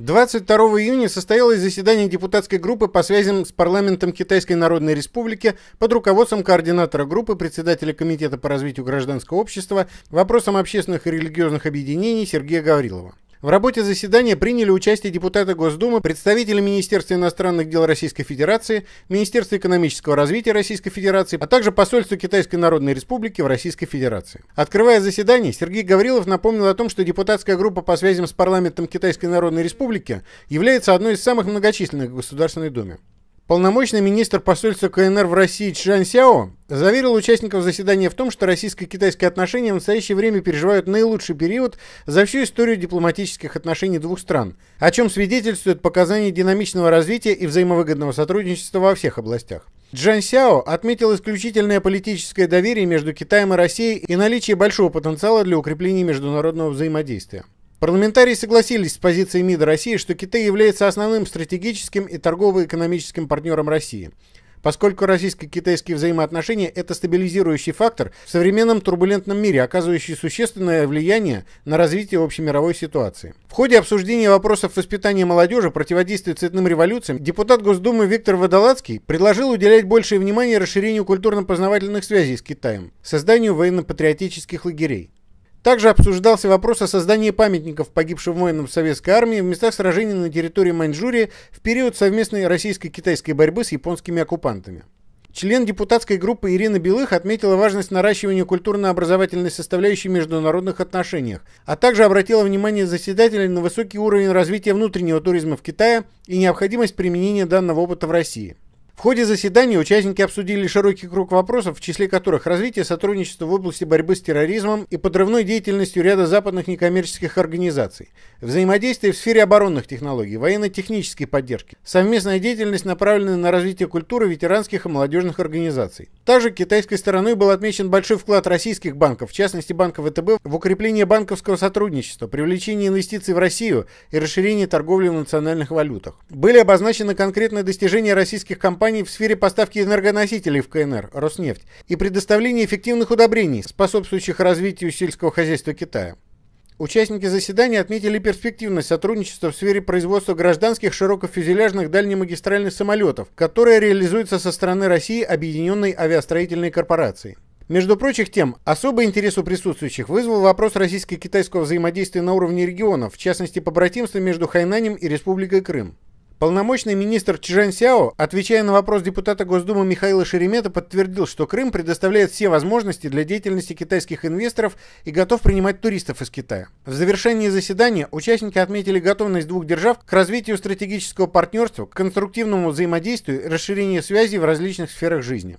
22 июня состоялось заседание депутатской группы по связям с парламентом Китайской Народной Республики под руководством координатора группы, председателя Комитета по развитию гражданского общества, вопросам общественных и религиозных объединений Сергея Гаврилова. В работе заседания приняли участие депутаты Госдумы, представители Министерства иностранных дел Российской Федерации, Министерства экономического развития Российской Федерации, а также посольство Китайской Народной Республики в Российской Федерации. Открывая заседание, Сергей Гаврилов напомнил о том, что депутатская группа по связям с парламентом Китайской Народной Республики является одной из самых многочисленных в Государственной Думе. Полномочный министр посольства КНР в России Чжан Сяо заверил участников заседания в том, что российско-китайские отношения в настоящее время переживают наилучший период за всю историю дипломатических отношений двух стран, о чем свидетельствуют показания динамичного развития и взаимовыгодного сотрудничества во всех областях. Джан Сяо отметил исключительное политическое доверие между Китаем и Россией и наличие большого потенциала для укрепления международного взаимодействия. Парламентарии согласились с позицией МИДа России, что Китай является основным стратегическим и торгово-экономическим партнером России, поскольку российско-китайские взаимоотношения – это стабилизирующий фактор в современном турбулентном мире, оказывающий существенное влияние на развитие общемировой ситуации. В ходе обсуждения вопросов воспитания молодежи, противодействия цветным революциям, депутат Госдумы Виктор Водолацкий предложил уделять большее внимание расширению культурно-познавательных связей с Китаем, созданию военно-патриотических лагерей. Также обсуждался вопрос о создании памятников погибшим воинам советской армии в местах сражений на территории Маньчжурии в период совместной российско-китайской борьбы с японскими оккупантами. Член депутатской группы Ирина Белых отметила важность наращивания культурно-образовательной составляющей в международных отношениях, а также обратила внимание заседателей на высокий уровень развития внутреннего туризма в Китае и необходимость применения данного опыта в России. В ходе заседания участники обсудили широкий круг вопросов, в числе которых развитие сотрудничества в области борьбы с терроризмом и подрывной деятельностью ряда западных некоммерческих организаций, взаимодействие в сфере оборонных технологий, военно-технической поддержки, совместная деятельность, направленная на развитие культуры ветеранских и молодежных организаций. Также китайской стороной был отмечен большой вклад российских банков, в частности банка ВТБ, в укрепление банковского сотрудничества, привлечение инвестиций в Россию и расширение торговли в национальных валютах. Были обозначены конкретные достижения российских компаний компаний в сфере поставки энергоносителей в КНР «Роснефть» и предоставления эффективных удобрений, способствующих развитию сельского хозяйства Китая. Участники заседания отметили перспективность сотрудничества в сфере производства гражданских широкофюзеляжных дальнемагистральных самолетов, которая реализуется со стороны России Объединенной авиастроительной корпорации. Между прочих тем, особый интерес у присутствующих вызвал вопрос российско-китайского взаимодействия на уровне регионов, в частности, побратимства между Хайнанем и Республикой Крым. Полномочный министр Чжан Сяо, отвечая на вопрос депутата Госдумы Михаила Шеремета, подтвердил, что Крым предоставляет все возможности для деятельности китайских инвесторов и готов принимать туристов из Китая. В завершении заседания участники отметили готовность двух держав к развитию стратегического партнерства, к конструктивному взаимодействию и расширению связей в различных сферах жизни.